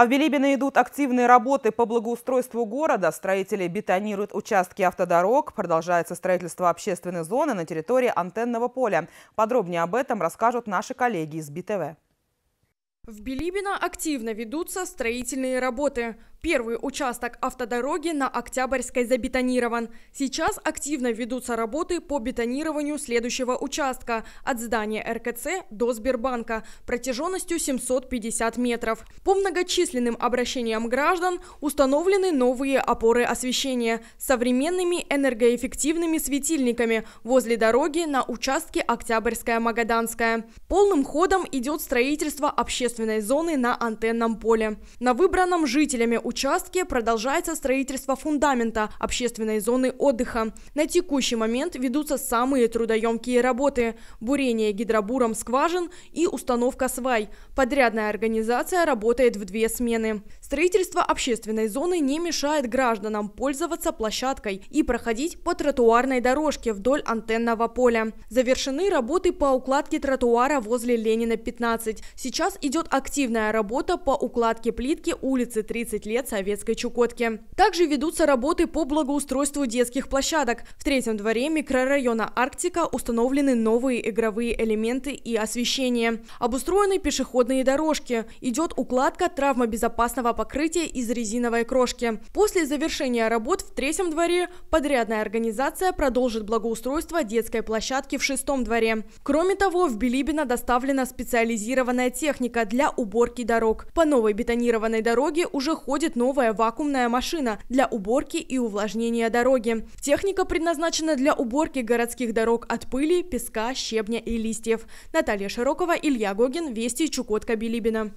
А в Билибино идут активные работы по благоустройству города. Строители бетонируют участки автодорог. Продолжается строительство общественной зоны на территории антенного поля. Подробнее об этом расскажут наши коллеги из БТВ. В Билибино активно ведутся строительные работы. Первый участок автодороги на Октябрьской забетонирован. Сейчас активно ведутся работы по бетонированию следующего участка от здания РКЦ до Сбербанка протяженностью 750 метров. По многочисленным обращениям граждан установлены новые опоры освещения современными энергоэффективными светильниками возле дороги на участке Октябрьская-Магаданская. Полным ходом идет строительство общественного ответственной зоны на антенном поле. На выбранном жителями участке продолжается строительство фундамента общественной зоны отдыха. На текущий момент ведутся самые трудоемкие работы – бурение гидробуром скважин и установка свай. Подрядная организация работает в две смены. Строительство общественной зоны не мешает гражданам пользоваться площадкой и проходить по тротуарной дорожке вдоль антенного поля. Завершены работы по укладке тротуара возле Ленина 15. Сейчас идет активная работа по укладке плитки улицы 30 лет Советской Чукотки. Также ведутся работы по благоустройству детских площадок. В третьем дворе микрорайона Арктика установлены новые игровые элементы и освещение. Обустроены пешеходные дорожки. Идет укладка травмобезопасного покрытия из резиновой крошки. После завершения работ в третьем дворе подрядная организация продолжит благоустройство детской площадки в шестом дворе. Кроме того, в Билибино доставлена специализированная техника для уборки дорог. По новой бетонированной дороге уже ходит новая вакуумная машина для уборки и увлажнения дороги. Техника предназначена для уборки городских дорог от пыли, песка, щебня и листьев. Наталья Широкова, Илья Гогин, Вести, Чукотка, Билибино.